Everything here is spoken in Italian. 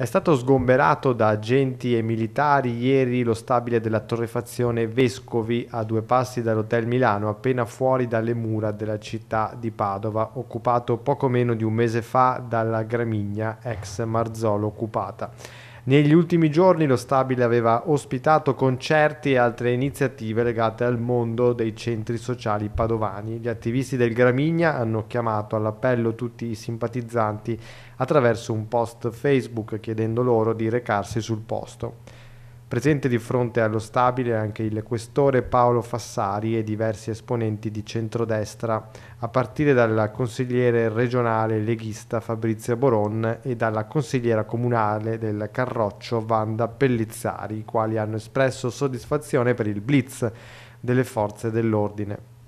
È stato sgomberato da agenti e militari ieri lo stabile della torrefazione Vescovi a due passi dall'Hotel Milano, appena fuori dalle mura della città di Padova, occupato poco meno di un mese fa dalla gramigna ex Marzolo occupata. Negli ultimi giorni lo stabile aveva ospitato concerti e altre iniziative legate al mondo dei centri sociali padovani. Gli attivisti del Gramigna hanno chiamato all'appello tutti i simpatizzanti attraverso un post Facebook chiedendo loro di recarsi sul posto. Presente di fronte allo stabile anche il questore Paolo Fassari e diversi esponenti di centrodestra, a partire dal consigliere regionale leghista Fabrizio Boron e dalla consigliera comunale del Carroccio Vanda Pellizzari, i quali hanno espresso soddisfazione per il blitz delle forze dell'ordine.